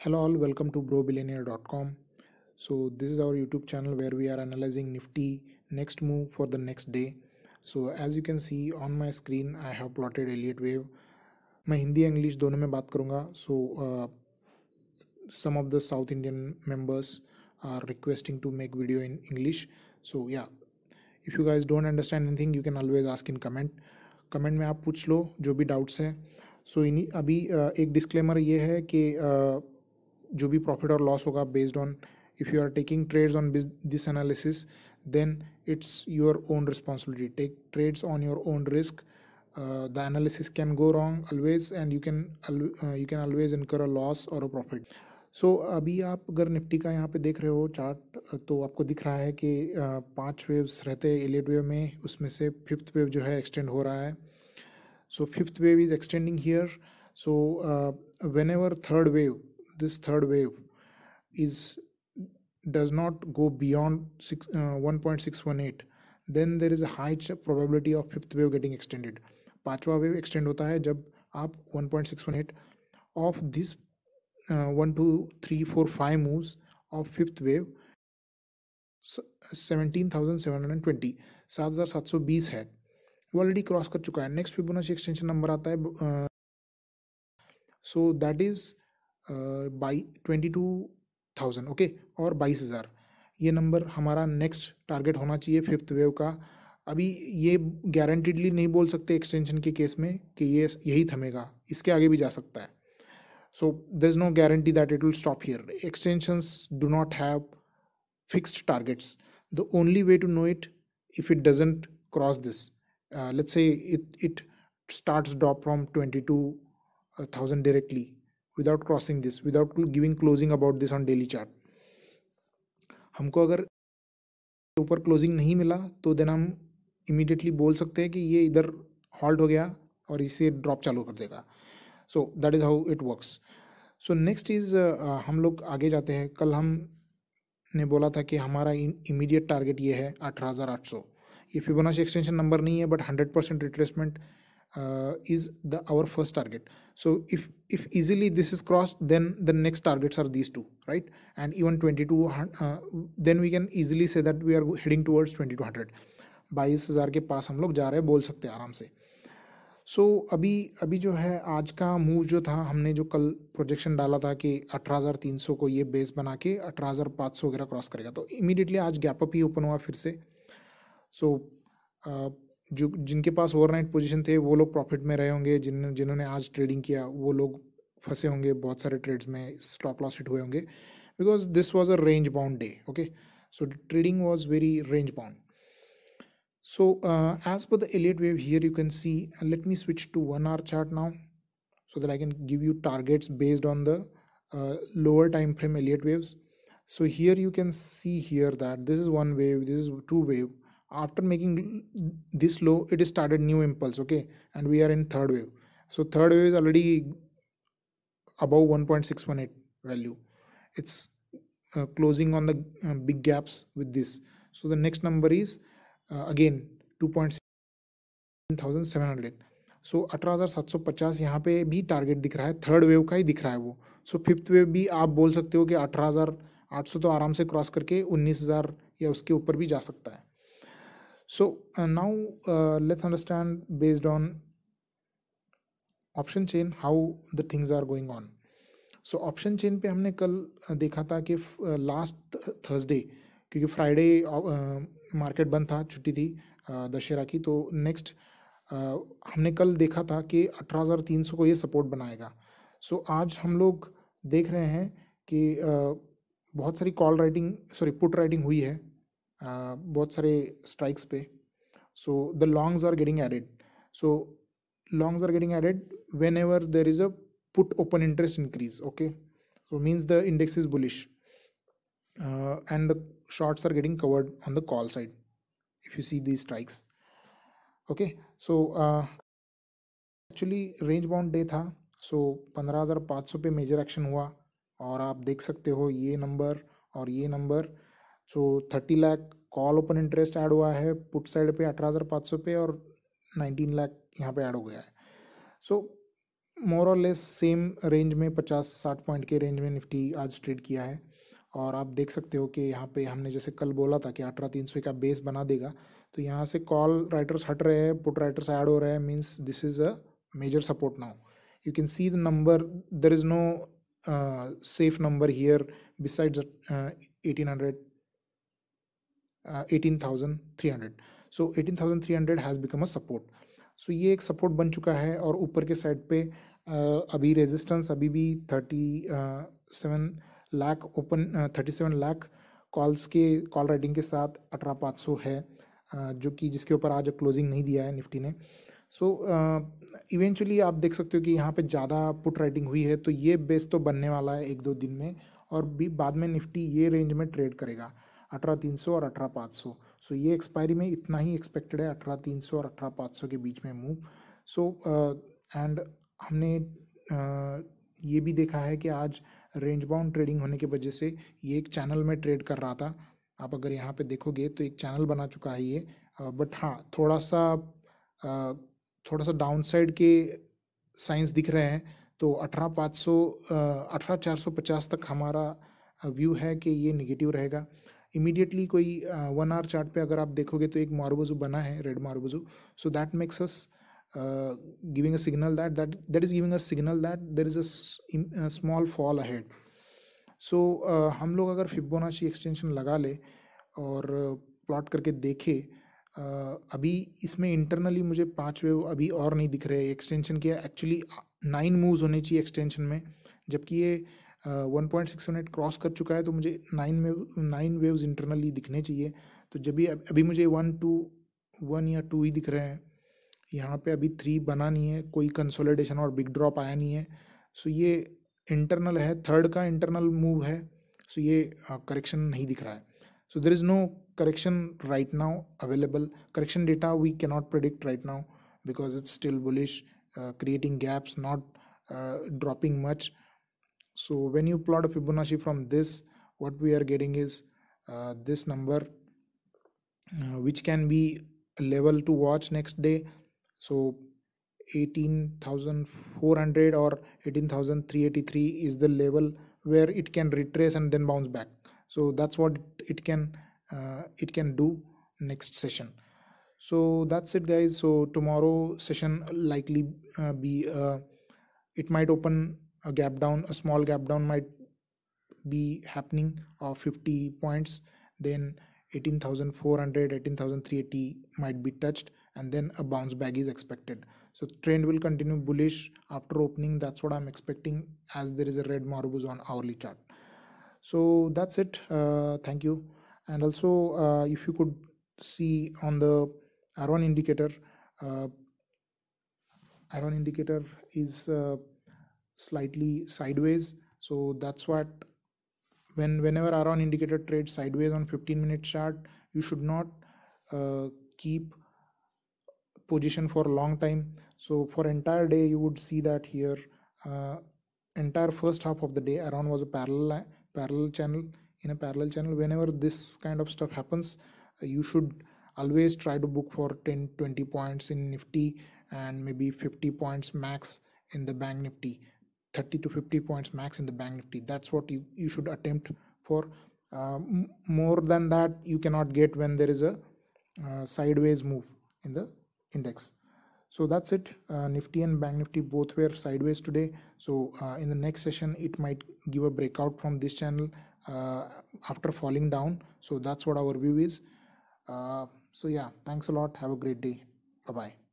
Hello all, welcome to brobillionaire.com. So this is our YouTube channel where we are analyzing Nifty next move for the next day. So as you can see on my screen, I have plotted Elliott wave. मैं Hindi English दोनों में बात करूँगा so some of the South Indian members are requesting to make video in English so yeah if you guys don't understand anything you can always ask in comment comment में आप पूछ लो जो भी डाउट्स हैं सो so, इन्हीं अभी uh, एक disclaimer ये है कि uh, जो भी प्रॉफिट और लॉस होगा based on if you are taking trades on this analysis then it's your own responsibility take trades on your own risk the analysis can go wrong always and you can you can always incur a loss और अ profit so अभी आप अगर Nifty का यहाँ पे देख रहे हो चार्ट तो आपको दिख रहा है कि पांच वेव्स रहते हैं एलेट वेव में उसमें से फिफ्थ वेव जो है एक्सटेंड हो रहा है so fifth wave is extending here so whenever third wave this third wave is does not go beyond six, uh, 1.618 then there is a high probability of fifth wave getting extended पांचवा wave extend होता है जब आप 1.618 of this one two three four five moves of fifth wave seventeen thousand seven hundred twenty सात हज़ार सात सौ बीस है वो ऑलरेडी क्रॉस कर चुका है नेक्स्ट फिबोनाची एक्सटेंशन नंबर आता है so that is by twenty two thousand okay और बाईस हज़ार ये नंबर हमारा नेक्स्ट टारगेट होना चाहिए फिफ्थ वेव का अभी ये गारंटिडली नहीं बोल सकते एक्सटेंशन के केस में कि ये यही थमेगा इसके आगे भी जा सकता है so the is no guarantee that it will stop here extensions do not have fixed targets the only way to know it if it doesn't cross this let's say it it start drop from twenty two thousand directly without crossing this without giving closing about this on daily chart हमको अगर ऊपर closing नहीं मिला तो then हम immediately बोल सकते हैं कि ये इधर हॉल्ट हो गया और इसे ड्रॉप चालू कर देगा so that is how it works so next is हम लोग आगे जाते हैं कल हम ने बोला था कि हमारा इमीडिएट टारगेट ये है अठारह हज़ार आठ सौ ये फिबोनाची एक्सटेंशन नंबर नहीं है but hundred percent retracement is the our first target so if if easily this is crossed then the next targets are these two right and even 22 uh, then we can easily say that we are heading towards 2200 बाईस हज़ार के पास हम लोग जा रहे हैं बोल सकते हैं आराम से सो so, अभी अभी जो है आज का मूव जो था हमने जो कल प्रोजेक्शन डाला था कि 18,300 को ये बेस बना के 18,500 वगैरह क्रॉस करेगा तो इमीडिएटली आज गैप अप ही ओपन हुआ फिर से सो so, uh, जो जिनके पास ओवरनाइट पोजीशन थे वो लोग प्रॉफिट में रहे होंगे जिन जिन्होंने आज ट्रेडिंग किया वो लोग फंसे होंगे बहुत सारे ट्रेड्स में स्टॉप लॉस हिट हुए होंगे because this was a range bound day okay so trading was very range bound so as per the Elliott wave here you can see let me switch to one R chart now so that I can give you targets based on the lower time frame Elliott waves so here you can see here that this is one wave this is two wave after making this low it is started new impulse okay and we are in third wave so third wave is already above 1.618 value it's uh, closing on the uh, big gaps with this so the next number is uh, again 2.700 so अठारह हज़ार यहाँ पे भी target दिख रहा है third wave का ही दिख रहा है वो सो फिफ्थ वेव भी आप बोल सकते हो कि अठारह हज़ार आठ सौ तो आराम से क्रॉस करके उन्नीस हज़ार या उसके ऊपर so uh, now uh, let's understand based on option chain how the things are going on so option chain पे हमने कल uh, देखा था कि लास्ट uh, थर्सडे क्योंकि फ्राइडे मार्केट uh, बंद था छुट्टी थी दशहरा की तो नेक्स्ट हमने कल देखा था कि अठारह हज़ार तीन सौ को ये सपोर्ट बनाएगा सो so, आज हम लोग देख रहे हैं कि बहुत सारी call writing sorry put writing हुई है बहुत सारे स्ट्राइक्स पे so the longs are getting added so longs are getting added whenever there is a put open interest increase okay so means the index is bullish and the shorts are getting covered on the call side if you see the strikes okay so actually range bound day था so पंद्रह हज़ार पाँच सौ पे major action हुआ और आप देख सकते हो ये नंबर और ये number so thirty lakh call open interest add हुआ है पुट साइड पे अठारह हज़ार पाँच सौ पे और नाइनटीन लाख यहाँ पे ऐड हो गया है सो मोर और लेस सेम रेंज में पचास साठ पॉइंट के रेंज में निफ्टी आज ट्रेड किया है और आप देख सकते हो कि यहाँ पे हमने जैसे कल बोला था कि अठारह तीन सौ का बेस बना देगा तो यहाँ से कॉल राइटर्स हट रहे हैं पुट राइटर्स ऐड हो रहे हैं means this is a major support now you can see the number there is no safe number here besides eighteen hundred uh, 18,300 so so, 18,300 has become a support so ये एक support बन चुका है और ऊपर के साइड पे uh, अभी रेजिस्टेंस अभी भी thirty seven lakh open thirty seven lakh calls के कॉल राइडिंग के साथ अठारह पाँच सौ है uh, जो कि जिसके ऊपर आज क्लोजिंग नहीं दिया है निफ्टी ने सो so, इवेंचुअली uh, आप देख सकते हो कि यहाँ पे ज़्यादा पुट राइटिंग हुई है तो ये बेस तो बनने वाला है एक दो दिन में और भी बाद में निफ्टी ये रेंज में ट्रेड करेगा अठारह तीन सौ और अठारह पाँच सौ सो ये एक्सपायरी में इतना ही एक्सपेक्टेड है अठारह तीन सौ और अठारह पाँच सौ के बीच में मूव सो एंड हमने uh, ये भी देखा है कि आज रेंज बाउंड ट्रेडिंग होने की वजह से ये एक चैनल में ट्रेड कर रहा था आप अगर यहाँ पे देखोगे तो एक चैनल बना चुका है ये बट uh, हाँ थोड़ा सा uh, थोड़ा सा डाउन साइड के साइंस दिख रहे हैं तो अठारह पाँच सौ uh, अठारह चार सौ पचास तक हमारा व्यू है कि ये निगेटिव रहेगा इमीडिएटली कोई वन आवर चार्ट पे अगर आप देखोगे तो एक मारबोजू बना है red marubozu so that makes us giving a signal that that that is giving a signal that there is a small fall ahead so हम लोग अगर फिबोनाची एक्सटेंशन लगा ले और प्लॉट करके देखे uh, अभी इसमें इंटरनली मुझे पाँच वेव अभी और नहीं दिख रहे एक्सटेंशन के एक्चुअली नाइन मूव्स होने चाहिए एक्सटेंशन में जबकि ये one point six hundred cross कर चुका है तो मुझे nine wave nine waves internally दिखने चाहिए तो जब भी अभी मुझे वन टू वन या टू ही दिख रहे हैं यहाँ पे अभी थ्री बना नहीं है कोई कंसोलिडेशन और बिग ड्रॉप आया नहीं है सो ये इंटरनल है थर्ड का इंटरनल मूव है सो ये करेक्शन नहीं दिख रहा है so there is no correction right now available correction data we not predict right now because it's still bullish creating gaps not dropping much so when you plot a fibonacci from this what we are getting is uh, this number uh, which can be a level to watch next day so 18400 or 18383 is the level where it can retrace and then bounce back so that's what it can uh, it can do next session so that's it guys so tomorrow session likely uh, be uh, it might open a gap down a small gap down might be happening of 50 points then 18400 18380 might be touched and then a bounce back is expected so trend will continue bullish after opening that's what i'm expecting as there is a red marubus on hourly chart so that's it uh, thank you and also uh, if you could see on the r1 indicator uh, r1 indicator is uh, slightly sideways so that's what when whenever aron indicator trades sideways on 15 minute chart you should not uh, keep position for a long time so for entire day you would see that here uh, entire first half of the day aron was a parallel parallel channel in a parallel channel whenever this kind of stuff happens uh, you should always try to book for 10 20 points in nifty and maybe 50 points max in the bank nifty 30 to 50 points max in the bank nifty that's what you you should attempt for um, more than that you cannot get when there is a uh, sideways move in the index so that's it uh, nifty and bank nifty both were sideways today so uh, in the next session it might give a breakout from this channel uh, after falling down so that's what our view is uh, so yeah thanks a lot have a great day bye bye